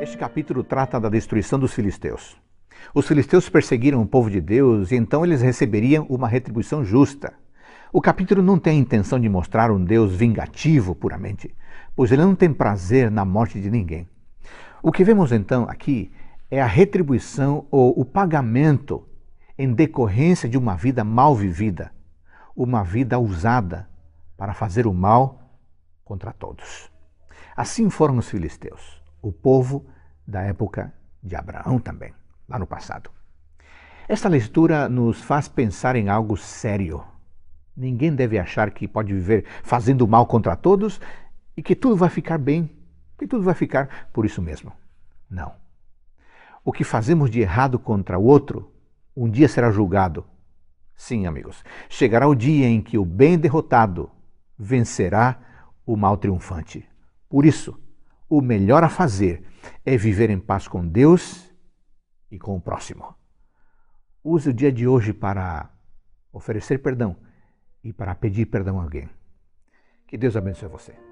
Este capítulo trata da destruição dos filisteus. Os filisteus perseguiram o povo de Deus e então eles receberiam uma retribuição justa. O capítulo não tem a intenção de mostrar um Deus vingativo puramente, pois ele não tem prazer na morte de ninguém. O que vemos então aqui é a retribuição ou o pagamento em decorrência de uma vida mal vivida, uma vida usada para fazer o mal contra todos. Assim foram os filisteus o povo da época de Abraão também, lá no passado. Esta leitura nos faz pensar em algo sério. Ninguém deve achar que pode viver fazendo mal contra todos e que tudo vai ficar bem, que tudo vai ficar por isso mesmo. Não. O que fazemos de errado contra o outro, um dia será julgado. Sim, amigos, chegará o dia em que o bem derrotado vencerá o mal triunfante. Por isso, o melhor a fazer é viver em paz com Deus e com o próximo. Use o dia de hoje para oferecer perdão e para pedir perdão a alguém. Que Deus abençoe você.